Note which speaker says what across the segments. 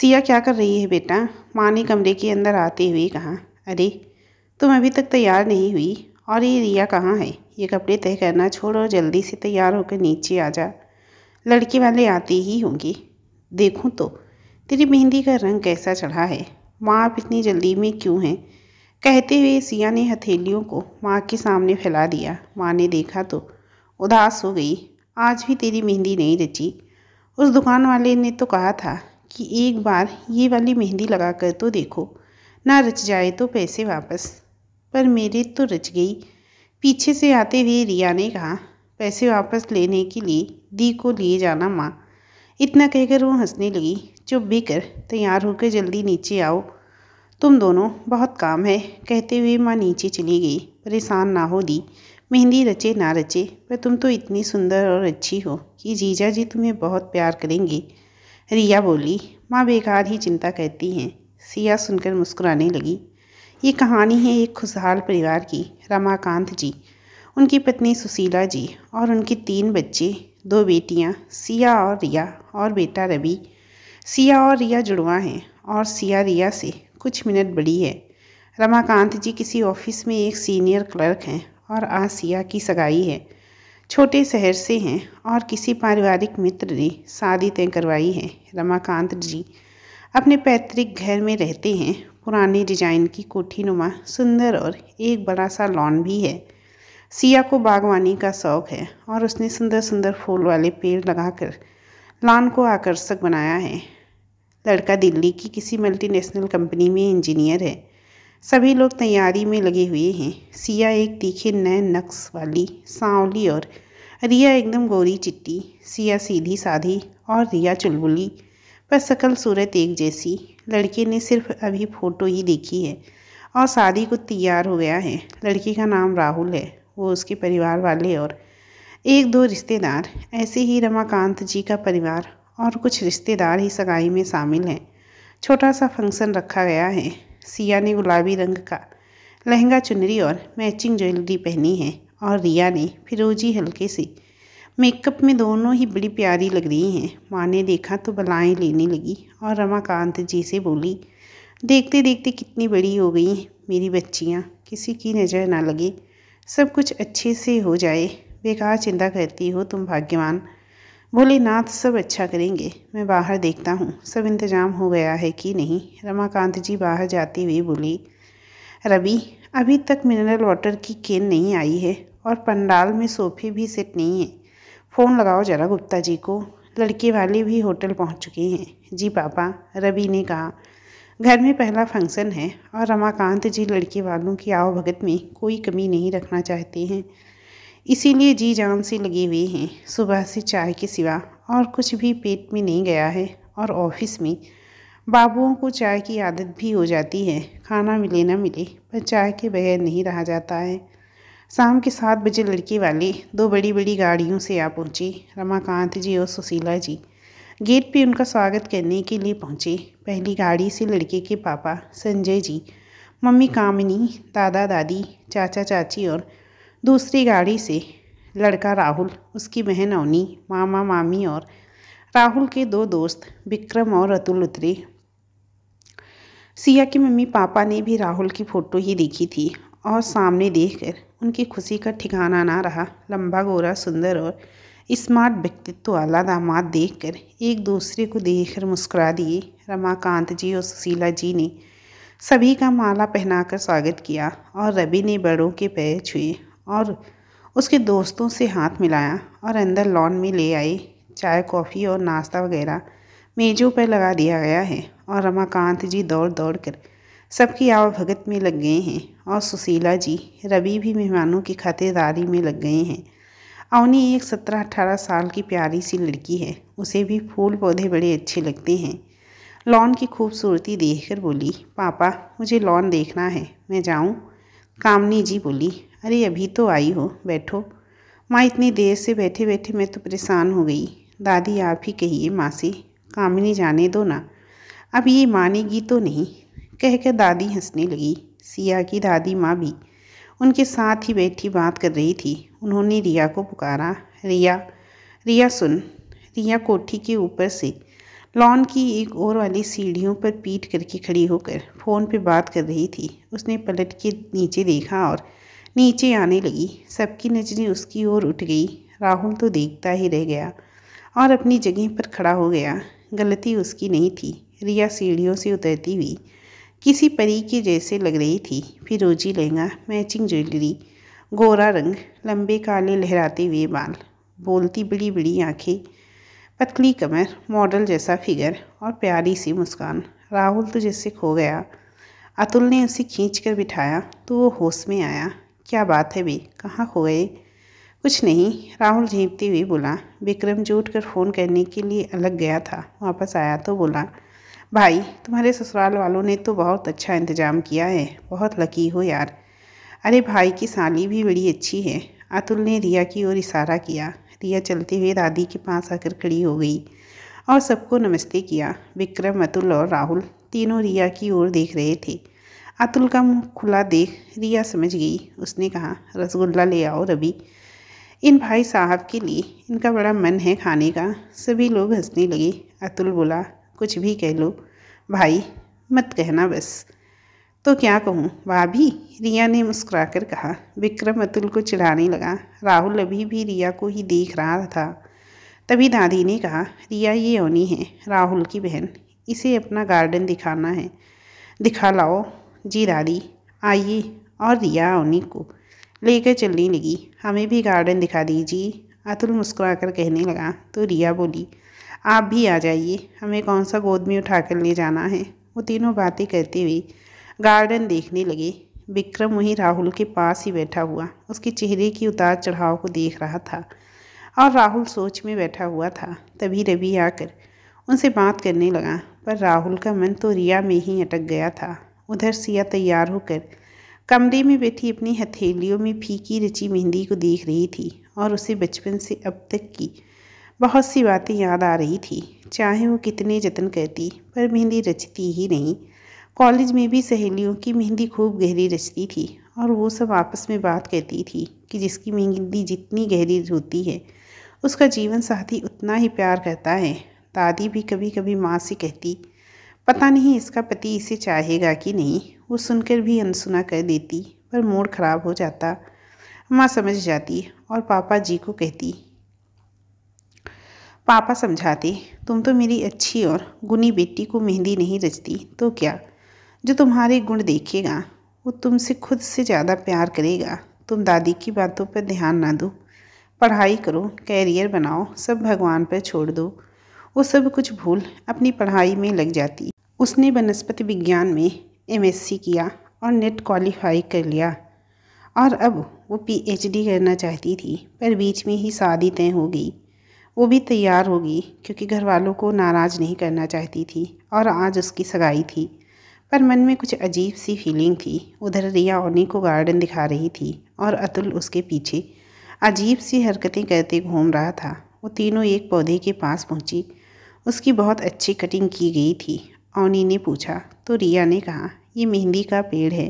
Speaker 1: सिया क्या कर रही है बेटा माँ ने कमरे के अंदर आते हुए कहा अरे तुम अभी तक तैयार नहीं हुई और ये रिया कहाँ है ये कपड़े तय करना छोड़ो जल्दी से तैयार होकर नीचे आ जा लड़के वाले आते ही होंगे देखूँ तो तेरी मेहंदी का रंग कैसा चढ़ा है माँ आप इतनी जल्दी में क्यों हैं कहते हुए सिया ने हथेलियों को माँ के सामने फैला दिया माँ ने देखा तो उदास हो गई आज भी तेरी मेहंदी नहीं रची उस दुकान वाले ने तो कहा था कि एक बार ये वाली मेहंदी लगा कर तो देखो ना रच जाए तो पैसे वापस पर मेरे तो रच गई पीछे से आते हुए रिया ने कहा पैसे वापस लेने के लिए दी को लिए जाना माँ इतना कहकर वो हंसने लगी चुप भी कर तैयार होकर जल्दी नीचे आओ तुम दोनों बहुत काम है कहते हुए माँ नीचे चली गई परेशान ना हो दी मेहंदी रचे ना रचे पर तुम तो इतनी सुंदर और अच्छी हो कि जीजा जी तुम्हें बहुत प्यार करेंगे रिया बोली माँ बेकार ही चिंता कहती हैं सिया सुनकर मुस्कुराने लगी ये कहानी है एक खुशहाल परिवार की रमाकांत जी उनकी पत्नी सुशीला जी और उनके तीन बच्चे दो बेटियाँ सिया और रिया और बेटा रवि सिया और रिया जुड़वा हैं और सिया रिया से कुछ मिनट बड़ी है रमाकांत जी किसी ऑफिस में एक सीनियर क्लर्क हैं और आज सिया की सगाई है छोटे शहर से हैं और किसी पारिवारिक मित्र ने शादी तय करवाई है रमाकांत जी अपने पैतृक घर में रहते हैं पुराने डिजाइन की कोठी नुमा सुंदर और एक बड़ा सा लॉन भी है सिया को बागवानी का शौक है और उसने सुंदर सुंदर फूल वाले पेड़ लगाकर लॉन को आकर्षक बनाया है लड़का दिल्ली की किसी मल्टीनेशनल कंपनी में इंजीनियर है सभी लोग तैयारी में लगे हुए हैं सिया एक तीखे नए नक्स वाली सांवली और रिया एकदम गोरी चिट्टी सिया सीधी साधी और रिया चुलबुली पर शकल सूरत एक जैसी लड़के ने सिर्फ अभी फ़ोटो ही देखी है और शादी को तैयार हो गया है लड़के का नाम राहुल है वो उसके परिवार वाले और एक दो रिश्तेदार ऐसे ही रमाकांत जी का परिवार और कुछ रिश्तेदार ही सगाई में शामिल हैं छोटा सा फंक्शन रखा गया है सिया ने गुलाबी रंग का लहंगा चुनरी और मैचिंग ज्वेलरी पहनी है और रिया ने फिरोजी हल्के से मेकअप में दोनों ही बड़ी प्यारी लग रही हैं माँ ने देखा तो बलाएं लेने लगी और रमाकांत जी से बोली देखते देखते कितनी बड़ी हो गई मेरी बच्चियाँ किसी की नज़र ना लगे सब कुछ अच्छे से हो जाए बेकार चिंता करती हो तुम भाग्यवान भोलेनाथ सब अच्छा करेंगे मैं बाहर देखता हूँ सब इंतजाम हो गया है कि नहीं रमाकांत जी बाहर जाती हुई बोली रवि अभी तक मिनरल वाटर की केन नहीं आई है और पंडाल में सोफे भी सेट नहीं है फ़ोन लगाओ जरा गुप्ता जी को लड़के वाले भी होटल पहुंच चुके हैं जी पापा रवि ने कहा घर में पहला फंक्शन है और रमाकांत जी लड़के वालों की आवभगत में कोई कमी नहीं रखना चाहते हैं इसीलिए जी जान से लगे हुए हैं सुबह से चाय के सिवा और कुछ भी पेट में नहीं गया है और ऑफिस में बाबुओं को चाय की आदत भी हो जाती है खाना मिले ना मिले पर चाय के बगैर नहीं रहा जाता है शाम के सात बजे लड़के वाले दो बड़ी बड़ी गाड़ियों से आ पहुँचे रमाकांत जी और सुशीला जी गेट पे उनका स्वागत करने के लिए पहुँचे पहली गाड़ी से लड़के के पापा संजय जी मम्मी कामिनी दादा दादी चाचा चाची और दूसरी गाड़ी से लड़का राहुल उसकी बहन अवनी मामा मामी और राहुल के दो दोस्त विक्रम और अतुल उतरे सिया के मम्मी पापा ने भी राहुल की फ़ोटो ही देखी थी और सामने देखकर उनकी खुशी का ठिकाना ना रहा लंबा गोरा सुंदर और स्मार्ट व्यक्तित्व वाला दामाद देखकर एक दूसरे को देखकर मुस्कुरा दिए रमाकांत जी और सुशीला जी ने सभी का माला पहनाकर स्वागत किया और रवि ने बड़ों के पैर छुए और उसके दोस्तों से हाथ मिलाया और अंदर लॉन में ले आई चाय कॉफ़ी और नाश्ता वगैरह मेज़ों पर लगा दिया गया है और रमाकांत जी दौड़ दौड़ कर सबकी आवभगत में लग गए हैं और सुशीला जी रवि भी मेहमानों की खातिरदारी में लग गए हैं अवनी एक सत्रह अठारह साल की प्यारी सी लड़की है उसे भी फूल पौधे बड़े अच्छे लगते हैं लॉन की खूबसूरती देखकर बोली पापा मुझे लॉन देखना है मैं जाऊँ कामनी जी बोली अरे अभी तो आई हो बैठो माँ इतनी देर से बैठे बैठे मैं तो परेशान हो गई दादी आप ही कहिए माँ से कामिनी जाने दो ना अब ये मानेगी तो नहीं कहकर दादी हंसने लगी सिया की दादी माँ भी उनके साथ ही बैठी बात कर रही थी उन्होंने रिया को पुकारा रिया रिया सुन रिया कोठी के ऊपर से लॉन की एक और वाली सीढ़ियों पर पीट करके खड़ी होकर फ़ोन पे बात कर रही थी उसने पलट के नीचे देखा और नीचे आने लगी सबकी नज़रें उसकी ओर उठ गई राहुल तो देखता ही रह गया और अपनी जगह पर खड़ा हो गया गलती उसकी नहीं थी रिया सीढ़ियों से उतरती हुई किसी परी के जैसे लग रही थी फिरोजी लहंगा मैचिंग ज्वेलरी गोरा रंग लंबे काले लहराते हुए बाल बोलती बड़ी बड़ी आंखें पतली कमर मॉडल जैसा फिगर और प्यारी सी मुस्कान राहुल तो जैसे खो गया अतुल ने उसे खींच कर बिठाया तो वो होश में आया क्या बात है भी कहाँ हो गए कुछ नहीं राहुल झींपती हुई बोला विक्रम जूट कर फ़ोन करने के लिए अलग गया था वापस आया तो बोला भाई तुम्हारे ससुराल वालों ने तो बहुत अच्छा इंतज़ाम किया है बहुत लकी हो यार अरे भाई की साली भी बड़ी अच्छी है अतुल ने रिया की ओर इशारा किया रिया चलते हुए दादी के पास आकर खड़ी हो गई और सबको नमस्ते किया विक्रम अतुल और राहुल तीनों रिया की ओर देख रहे थे अतुल का मुंह खुला देख रिया समझ गई उसने कहा रसगुल्ला ले आओ रवि इन भाई साहब के लिए इनका बड़ा मन है खाने का सभी लोग हंसने लगे अतुल बोला कुछ भी कह लो भाई मत कहना बस तो क्या कहूँ भाभी रिया ने मुस्कुरा कर कहा विक्रम अतुल को चिढ़ाने लगा राहुल अभी भी रिया को ही देख रहा था तभी दादी ने कहा रिया ये होनी है राहुल की बहन इसे अपना गार्डन दिखाना है दिखा लाओ जी दादी आइए और रिया उन्हीं को लेकर चलने लगी हमें भी गार्डन दिखा दीजिए अतुल मुस्कुराकर कहने लगा तो रिया बोली आप भी आ जाइए हमें कौन सा गोद में उठा कर ले जाना है वो तीनों बातें करते हुए गार्डन देखने लगे विक्रम वहीं राहुल के पास ही बैठा हुआ उसके चेहरे की उतार चढ़ाव को देख रहा था और राहुल सोच में बैठा हुआ था तभी रवि आकर उनसे बात करने लगा पर राहुल का मन तो रिया में ही अटक गया था उधर सिया तैयार होकर कमरे में बैठी अपनी हथेलियों में फीकी रची मेहंदी को देख रही थी और उसे बचपन से अब तक की बहुत सी बातें याद आ रही थी चाहे वो कितने जतन करती पर मेहंदी रचती ही नहीं कॉलेज में भी सहेलियों की मेहंदी खूब गहरी रचती थी और वो सब आपस में बात करती थी कि जिसकी मेहंदी जितनी गहरी होती है उसका जीवन साथी उतना ही प्यार करता है दादी भी कभी कभी माँ से कहती पता नहीं इसका पति इसे चाहेगा कि नहीं वो सुनकर भी अनसुना कर देती पर मूड खराब हो जाता माँ समझ जाती और पापा जी को कहती पापा समझाते तुम तो मेरी अच्छी और गुनी बेटी को मेहंदी नहीं रचती तो क्या जो तुम्हारे गुण देखेगा वो तुमसे खुद से ज़्यादा प्यार करेगा तुम दादी की बातों पर ध्यान ना दो पढ़ाई करो कैरियर बनाओ सब भगवान पर छोड़ दो वो सब कुछ भूल अपनी पढ़ाई में लग जाती उसने वनस्पति विज्ञान में एमएससी किया और नेट क्वालिफाई कर लिया और अब वो पीएचडी करना चाहती थी पर बीच में ही शादी तय हो गई वो भी तैयार होगी क्योंकि घर वालों को नाराज़ नहीं करना चाहती थी और आज उसकी सगाई थी पर मन में कुछ अजीब सी फीलिंग थी उधर रिया ओनी को गार्डन दिखा रही थी और अतुल उसके पीछे अजीब सी हरकतें करते घूम रहा था वो तीनों एक पौधे के पास पहुंची उसकी बहुत अच्छी कटिंग की गई थी अवनी ने पूछा तो रिया ने कहा ये मेहंदी का पेड़ है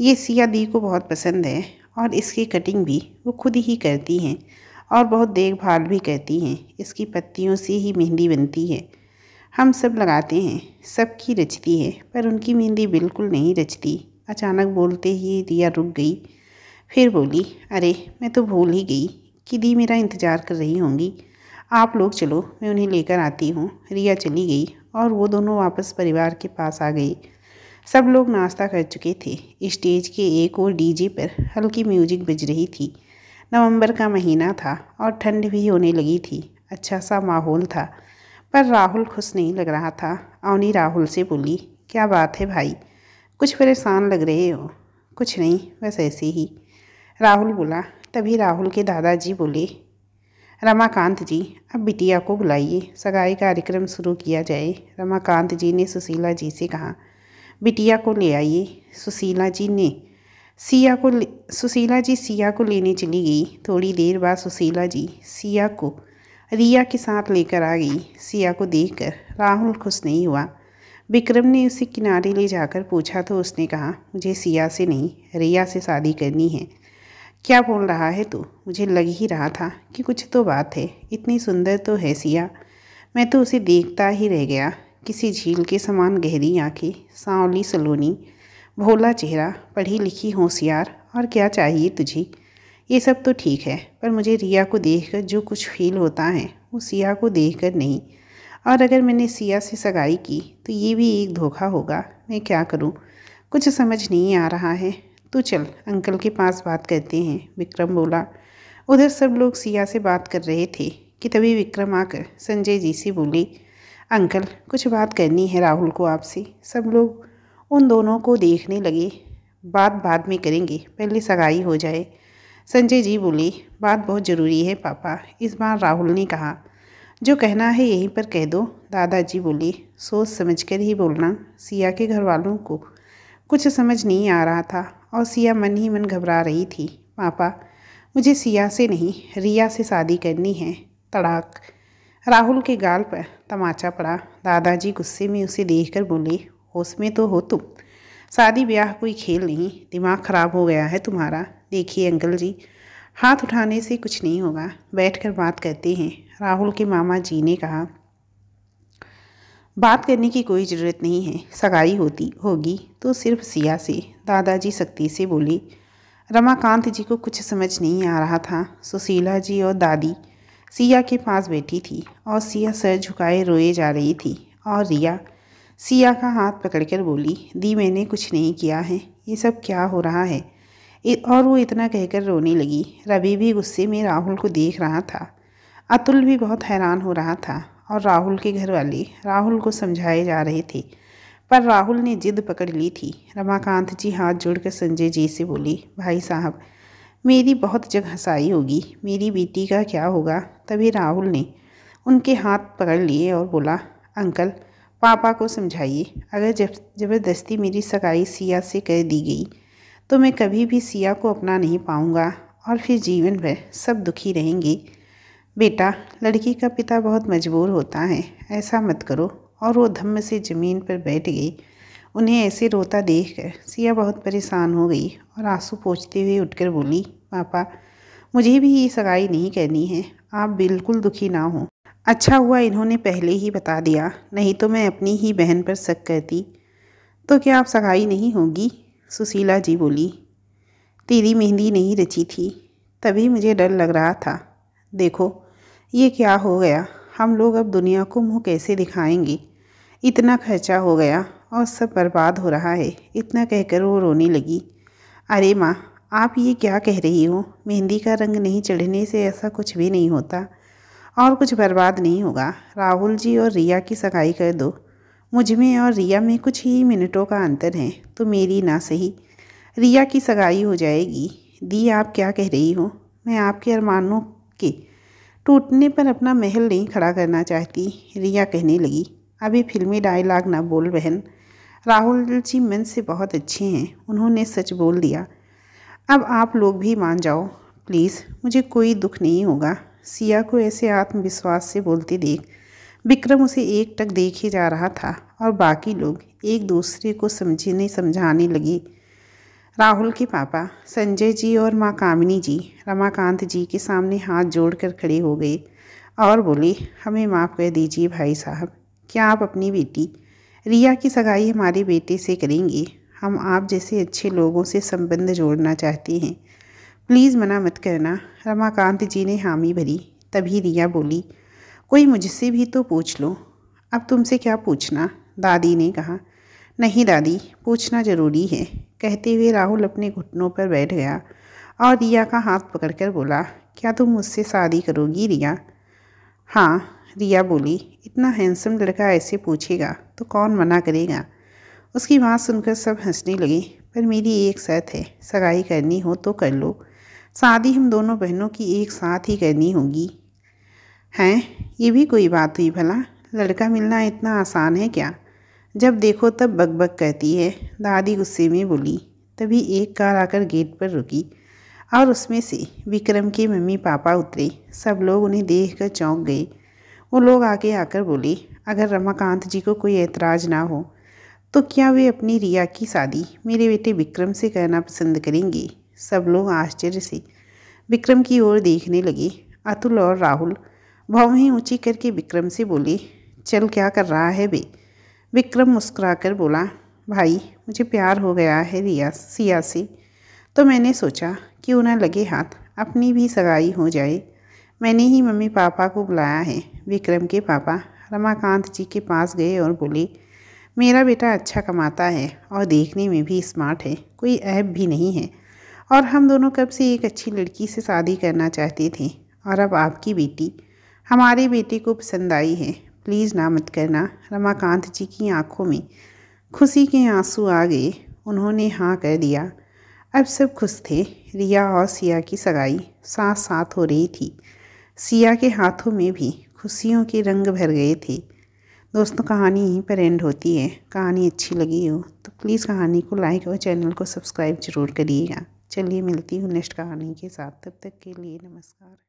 Speaker 1: ये सिया दी को बहुत पसंद है और इसकी कटिंग भी वो खुद ही करती हैं और बहुत देखभाल भी करती हैं इसकी पत्तियों से ही मेहंदी बनती है हम सब लगाते हैं सबकी रचती है पर उनकी मेहंदी बिल्कुल नहीं रचती अचानक बोलते ही रिया रुक गई फिर बोली अरे मैं तो भूल ही गई कि दी मेरा इंतज़ार कर रही होंगी आप लोग चलो मैं उन्हें लेकर आती हूँ रिया चली गई और वो दोनों वापस परिवार के पास आ गए सब लोग नाश्ता कर चुके थे स्टेज के एक और डीजे पर हल्की म्यूजिक बज रही थी नवंबर का महीना था और ठंड भी होने लगी थी अच्छा सा माहौल था पर राहुल खुश नहीं लग रहा था अवनी राहुल से बोली क्या बात है भाई कुछ परेशान लग रहे हो कुछ नहीं बस ऐसे ही राहुल बोला तभी राहुल के दादाजी बोले रमाकांत जी अब बिटिया को बुलाइए सगाई कार्यक्रम शुरू किया जाए रमाकांत जी ने सुशीला जी से कहा बिटिया को ले आइए सुशीला जी ने सिया को सुशीला जी सिया को लेने चली गई थोड़ी देर बाद सुशीला जी सिया को रिया के साथ लेकर आ गई सिया को देखकर राहुल खुश नहीं हुआ विक्रम ने उसे किनारे ले जाकर पूछा तो उसने कहा मुझे सिया से नहीं रिया से शादी करनी है क्या बोल रहा है तू मुझे लग ही रहा था कि कुछ तो बात है इतनी सुंदर तो है सिया मैं तो उसे देखता ही रह गया किसी झील के समान गहरी आंखें सांवली सलोनी भोला चेहरा पढ़ी लिखी होशियार और क्या चाहिए तुझे ये सब तो ठीक है पर मुझे रिया को देखकर जो कुछ फील होता है वो सिया को देखकर नहीं और अगर मैंने सिया से सगाई की तो ये भी एक धोखा होगा मैं क्या करूँ कुछ समझ नहीं आ रहा है तू चल अंकल के पास बात करते हैं विक्रम बोला उधर सब लोग सिया से बात कर रहे थे कि तभी विक्रम आकर संजय जी से बोली अंकल कुछ बात करनी है राहुल को आपसे सब लोग उन दोनों को देखने लगे बात बाद में करेंगे पहले सगाई हो जाए संजय जी बोले बात बहुत ज़रूरी है पापा इस बार राहुल ने कहा जो कहना है यहीं पर कह दो दादाजी बोले सोच समझ कर ही बोलना सिया के घर वालों को कुछ समझ नहीं आ रहा था और सिया मन ही मन घबरा रही थी पापा मुझे सिया से नहीं रिया से शादी करनी है तड़ाक राहुल के गाल पर तमाचा पड़ा दादाजी गुस्से में उसे देखकर बोले होश में तो हो तुम शादी ब्याह कोई खेल नहीं दिमाग ख़राब हो गया है तुम्हारा देखिए अंकल जी हाथ उठाने से कुछ नहीं होगा बैठकर बात करते हैं राहुल के मामा जी ने कहा बात करने की कोई ज़रूरत नहीं है सगाई होती होगी तो सिर्फ सिया से दादाजी सख्ती से बोले रमाकांत जी को कुछ समझ नहीं आ रहा था सुशीला जी और दादी सिया के पास बैठी थी और सिया सर झुकाए रोए जा रही थी और रिया सिया का हाथ पकड़कर बोली दी मैंने कुछ नहीं किया है ये सब क्या हो रहा है और वो इतना कहकर रोने लगी रवि भी गुस्से में राहुल को देख रहा था अतुल भी बहुत हैरान हो रहा था और राहुल की घरवाली राहुल को समझाए जा रहे थे पर राहुल ने जिद पकड़ ली थी रमाकांत जी हाथ जोड़कर संजय जी से बोली भाई साहब मेरी बहुत हंसाई होगी मेरी बेटी का क्या होगा तभी राहुल ने उनके हाथ पकड़ लिए और बोला अंकल पापा को समझाइए अगर जब ज़बरदस्ती मेरी सगाई सिया से कर दी गई तो मैं कभी भी सिया को अपना नहीं पाऊँगा और फिर जीवन भर सब दुखी रहेंगे बेटा लड़की का पिता बहुत मजबूर होता है ऐसा मत करो और वो धम्म से ज़मीन पर बैठ गई उन्हें ऐसे रोता देख कर सिया बहुत परेशान हो गई और आंसू पोछते हुए उठकर बोली पापा मुझे भी ये सगाई नहीं करनी है आप बिल्कुल दुखी ना हो अच्छा हुआ इन्होंने पहले ही बता दिया नहीं तो मैं अपनी ही बहन पर शक करती तो क्या आप सगाई नहीं होगी सुशीला जी बोली तेरी मेहंदी नहीं रची थी तभी मुझे डर लग रहा था देखो ये क्या हो गया हम लोग अब दुनिया को मुँह कैसे दिखाएंगे इतना खर्चा हो गया और सब बर्बाद हो रहा है इतना कहकर वो रोने लगी अरे माँ आप ये क्या कह रही हो मेहंदी का रंग नहीं चढ़ने से ऐसा कुछ भी नहीं होता और कुछ बर्बाद नहीं होगा राहुल जी और रिया की सगाई कर दो मुझ में और रिया में कुछ ही मिनटों का अंतर है तो मेरी ना सही रिया की सगाई हो जाएगी दी आप क्या कह रही हो मैं आपके अरमानों के टूटने पर अपना महल नहीं खड़ा करना चाहती रिया कहने लगी अभी फिल्मी डायलॉग ना बोल बहन राहुल जी मन से बहुत अच्छे हैं उन्होंने सच बोल दिया अब आप लोग भी मान जाओ प्लीज़ मुझे कोई दुख नहीं होगा सिया को ऐसे आत्मविश्वास से बोलते देख विक्रम उसे एक टक देखे जा रहा था और बाकी लोग एक दूसरे को समझने समझाने लगे राहुल के पापा संजय जी और माँ कामिनी जी रमाकांत जी के सामने हाथ जोड़कर खड़े हो गए और बोले हमें माफ़ कर दीजिए भाई साहब क्या आप अपनी बेटी रिया की सगाई हमारे बेटे से करेंगे हम आप जैसे अच्छे लोगों से संबंध जोड़ना चाहते हैं प्लीज़ मना मत करना रमाकांत जी ने हामी भरी तभी रिया बोली कोई मुझसे भी तो पूछ लो अब तुमसे क्या पूछना दादी ने कहा नहीं दादी पूछना ज़रूरी है कहते हुए राहुल अपने घुटनों पर बैठ गया और रिया का हाथ पकड़कर बोला क्या तुम मुझसे शादी करोगी रिया हाँ रिया बोली इतना हैंडसम लड़का ऐसे पूछेगा तो कौन मना करेगा उसकी बात सुनकर सब हंसने लगे पर मेरी एक शर्त है सगाई करनी हो तो कर लो शादी हम दोनों बहनों की एक साथ ही करनी होगी हैं ये भी कोई बात हुई भला लड़का मिलना इतना आसान है क्या जब देखो तब बकबक कहती है दादी गुस्से में बोली तभी एक कार आकर गेट पर रुकी और उसमें से विक्रम के मम्मी पापा उतरे सब लोग उन्हें देख कर चौंक गए वो लोग आगे आकर बोले अगर रमाकांत जी को कोई ऐतराज ना हो तो क्या वे अपनी रिया की शादी मेरे बेटे विक्रम से करना पसंद करेंगे सब लोग आश्चर्य से विक्रम की ओर देखने लगे अतुल और राहुल भाव ही ऊँची करके विक्रम से बोले चल क्या कर रहा है बे विक्रम मुस्कुराकर बोला भाई मुझे प्यार हो गया है रिया सिया से तो मैंने सोचा कि उन्हें लगे हाथ अपनी भी सगाई हो जाए मैंने ही मम्मी पापा को बुलाया है विक्रम के पापा रमाकांत जी के पास गए और बोले मेरा बेटा अच्छा कमाता है और देखने में भी स्मार्ट है कोई ऐप भी नहीं है और हम दोनों कब से एक अच्छी लड़की से शादी करना चाहते थे और अब आपकी बेटी हमारे बेटे को पसंद आई है प्लीज़ ना मत करना रमाकांत जी की आंखों में खुशी के आंसू आ गए उन्होंने हाँ कह दिया अब सब खुश थे रिया और सिया की सगाई साथ साथ हो रही थी सिया के हाथों में भी खुशियों के रंग भर गए थे दोस्तों कहानी यहीं पर एंड होती है कहानी अच्छी लगी हो तो प्लीज़ कहानी को लाइक और चैनल को सब्सक्राइब ज़रूर करिएगा चलिए मिलती हूँ नेक्स्ट कहानी के साथ तब तक के लिए नमस्कार